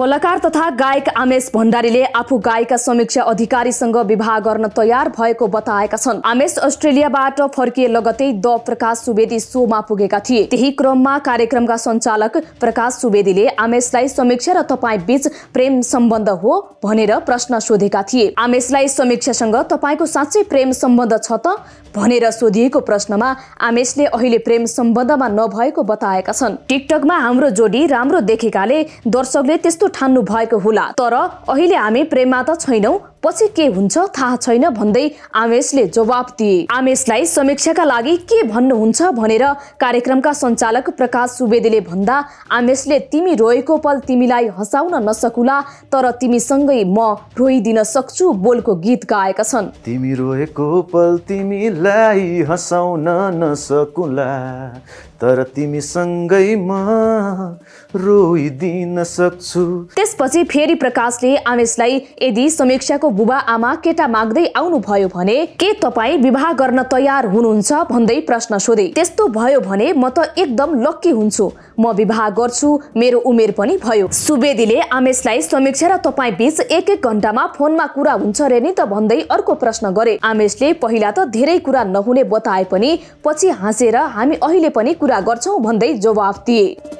कलाकार तथा गायक आमेश भण्डारीले आफू गायिका समीक्षा अधिकारीसँग विवाह गर्न तयार भएको बताएका छन् आमेश अस्ट्रेलियाबाट फर्किए लगतै द प्रकाश सुवेदी सोमा पुगेका थिए त्यही क्रममा कार्यक्रमका सञ्चालक प्रकाश सुवेदीले आमेशलाई समीक्षा र तपाईँ बीच प्रेम सम्बन्ध हो भनेर प्रश्न सोधेका थिए आमेशलाई समीक्षासँग तपाईँको साँच्चै प्रेम सम्बन्ध छ त भनेर सोधिएको प्रश्नमा आमेशले अहिले प्रेम सम्बन्धमा नभएको बताएका छन् टिकटकमा हाम्रो जोडी राम्रो देखेकाले दर्शकले त्यस्तो ठान्नु भएको होला तर अहिले हामी प्रेममा त छैनौ पछि के हुन्छ थाहा छैन भन्दै आमेशले जवाब दिए आमेशलाई समीक्षाका लागि के भन्नुहुन्छ भनेर कार्यक्रमका सञ्चालक प्रकाश सुवेदीले भन्दा आमेशले तिमी रोएको पल तिमीलाई हँसाउन नसकुला तर तिमीसँगै म रोइदिन सक्छु बोलको गीत गाएका छन् तिमी रोएको पल तिमीलाई हँसाउन नसकुला तर रोइदिन सक्छु त्यसपछि फेरि प्रकाशले आमेशलाई यदि समीक्षाको बुबा आमा केटा माग्दै आउनु भयो भने के तपाईँ विवाह गर्न तयार हुनुहुन्छ भन्दै प्रश्न सोधे त्यस्तो भयो भने म त एकदम लक्की हुन्छु म विवाह गर्छु मेरो उमेर पनि भयो सुवेदीले आमेशलाई समीक्षा र तपाईँ बिच एक एक घन्टामा फोनमा कुरा हुन्छ रे नि त भन्दै अर्को प्रश्न गरे आमेशले पहिला त धेरै कुरा नहुने बताए पनि पछि हाँसेर हामी अहिले पनि पूरा गर्छौँ भन्दै जवाफ दिए